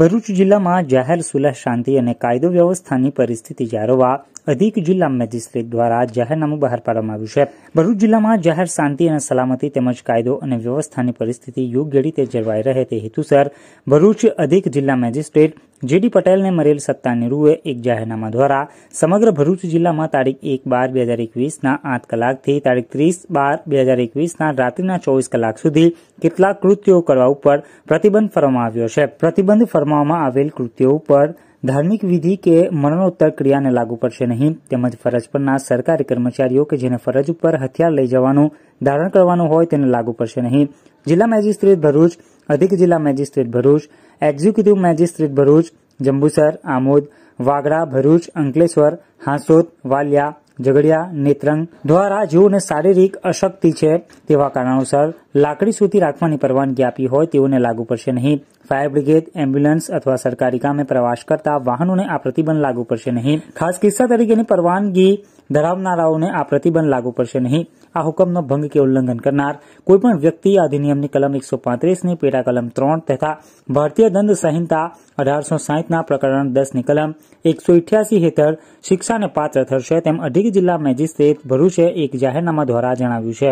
ભરૂચ જિલ્લામાં જાહેર સુલહ શાંતિ અને કાયદો વ્યવસ્થાની પરિસ્થિતિ જાળવવા અધિક જિલ્લા મેજિસ્ટ્રેટ દ્વારા જાહેરનામું બહાર પાડવામાં આવ્યું છે ભરૂચ જિલ્લામાં જાહેર શાંતિ અને સલામતી તેમજ કાયદો અને વ્યવસ્થાની પરિસ્થિતિ યોગ્ય રીતે જળવાઈ રહે તે હેતુસર ભરૂચ અધિક જિલ્લા મેજિસ્ટ્રેટ જે ડી પટેલને મળેલ સત્તા રૂએ એક જાહેરનામા દ્વારા સમગ્ર ભરૂચ જિલ્લામાં તારીખ એક બાર બે હજાર એકવીસના આઠ કલાકથી તારીખ ત્રીસ બાર બે હજાર એકવીસના રાત્રિના ચોવીસ કલાક સુધી કેટલાક કૃત્યો કરવા ઉપર પ્રતિબંધ ફરવામાં આવ્યો છે પ્રતિબંધ ફરમાવવામાં આવેલ કૃત્યો ઉપર ધાર્મિક વિધિ કે મરણોત્તર ક્રિયાને લાગુ પડશે નહીં તેમજ ફરજ પરના સરકારી કર્મચારીઓ કે જેને ફરજ ઉપર હથિયાર લઈ જવાનું ધારણ કરવાનું હોય તેને લાગુ પડશે નહીં જિલ્લા મેજિસ્ટ્રેટ ભરૂચ અધિક જિલ્લા magistrate Bharuch executive magistrate Bharuch Jambusar Amod Vagra Bharuch Ankleshwar Hansot Valia Jhagadia Netrang દ્વારા જેઓને શારીરિક અશક્તિ છે તેવા કારણોસર લાકડી સુધી રાખવાની પરવાનગી આપી હોય તેઓને લાગુ પડશે નહીં ફાયર બ્રિગેડ એમ્બ્યુલન્સ અથવા સરકારી કામે પ્રવાસ કરતા વાહનોને આ પ્રતિબંધ લાગુ પડશે નહીં ખાસ કિસ્સા તરીકેની પરવાનગી ધરાવનારાઓને આ પ્રતિબંધ લાગુ પડશે નહીં આ હુકમનો ભંગ કે ઉલ્લંઘન કરનાર કોઈપણ વ્યક્તિ અધિનિયમની કલમ એકસો પાંત્રીસની પેટા કલમ ત્રણ તથા ભારતીય દંડ સંહિતા અઢારસો સાહીઠના પ્રકરણ દસની કલમ એકસો ઇઠ્યાસી હેઠળ શિક્ષાને પાત્ર થશે તેમ અઢીક જિલ્લા મેજિસ્ટ્રેટ ભરૂચે એક જાહેરનામા દ્વારા જણાવ્યું છે